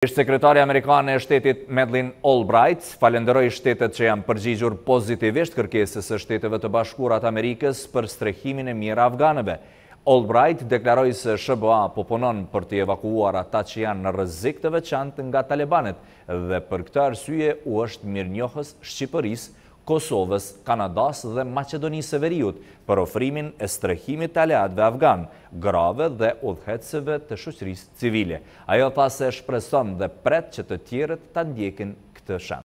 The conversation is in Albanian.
Ishtë sekretari Amerikanë e shtetit Medlin Albright falenderoj shtetet që janë përgjigjur pozitivisht kërkesës e shteteve të bashkurat Amerikës për strehimin e mirë Afganëve. Albright deklaroj se SHBA poponon për të evakuuar ata që janë në rëzik të veçant nga Talibanet dhe për këta rësye u është mirë njohës Shqipëris Kosovës, Kanadas dhe Macedonisë Severiut për ofrimin e strehimit të aleatve afgan, grave dhe udhetseve të shushrisë civile. Ajo pa se shpreson dhe pret që të tjerët të ndjekin këtë shen.